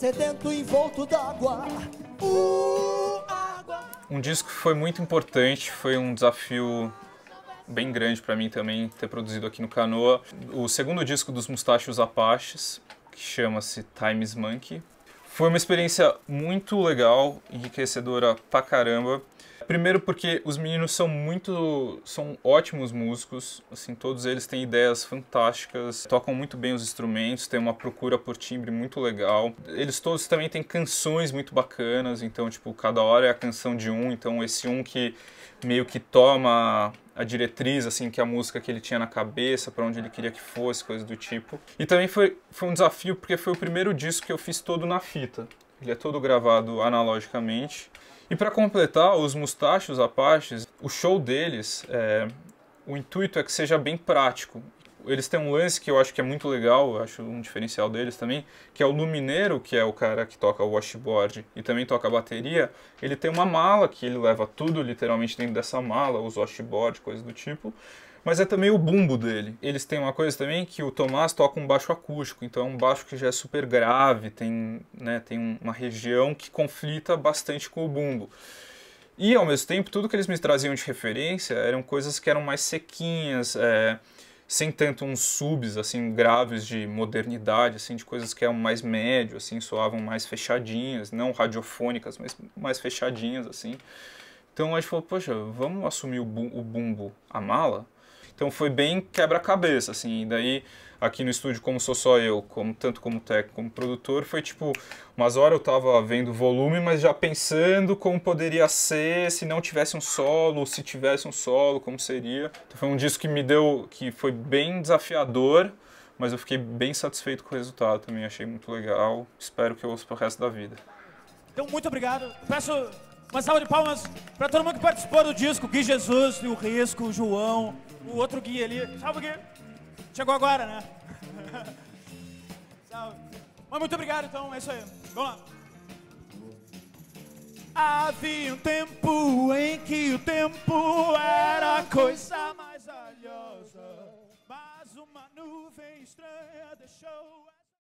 sedento envolto d'água. Uh, água. Um disco que foi muito importante, foi um desafio bem grande para mim também ter produzido aqui no Canoa. O segundo disco dos Mustachos Apaches, que chama-se Times Monkey. Foi uma experiência muito legal, enriquecedora pra caramba. Primeiro porque os meninos são muito, são ótimos músicos, assim, todos eles têm ideias fantásticas, tocam muito bem os instrumentos, têm uma procura por timbre muito legal. Eles todos também têm canções muito bacanas, então tipo, cada hora é a canção de um, então esse um que meio que toma a diretriz assim que a música que ele tinha na cabeça, para onde ele queria que fosse, coisas do tipo. E também foi, foi um desafio porque foi o primeiro disco que eu fiz todo na fita. Ele é todo gravado analogicamente. E para completar, os Mustachos Apaches, o show deles, é, o intuito é que seja bem prático eles têm um lance que eu acho que é muito legal, eu acho um diferencial deles também, que é o Lumineiro, que é o cara que toca o washboard e também toca a bateria, ele tem uma mala que ele leva tudo literalmente dentro dessa mala, os washboard, coisa do tipo mas é também o bumbo dele. Eles têm uma coisa também que o Tomás toca um baixo acústico, então é um baixo que já é super grave, tem, né, tem uma região que conflita bastante com o bumbo. E ao mesmo tempo, tudo que eles me traziam de referência eram coisas que eram mais sequinhas, é, sem tanto uns subs assim graves de modernidade, assim de coisas que eram mais médio, assim soavam mais fechadinhas, não radiofônicas, mas mais fechadinhas assim. Então a gente falou, poxa, vamos assumir o, o bumbo, a mala então foi bem quebra-cabeça, assim. E daí, aqui no estúdio, como sou só eu, como, tanto como técnico como produtor, foi tipo, umas horas eu tava vendo o volume, mas já pensando como poderia ser se não tivesse um solo, se tivesse um solo, como seria. Então foi um disco que me deu, que foi bem desafiador, mas eu fiquei bem satisfeito com o resultado também, achei muito legal. Espero que eu ouça pro resto da vida. Então, muito obrigado. Peço uma salva de palmas para todo mundo que participou do disco, Gui Jesus, o Risco, o João, o outro Gui ali. Salve, Gui! Chegou agora, né? Salve. Mas muito obrigado, então, é isso aí. Vamos lá. Havia um tempo em que o tempo era a coisa mais valiosa, mas uma nuvem estranha deixou.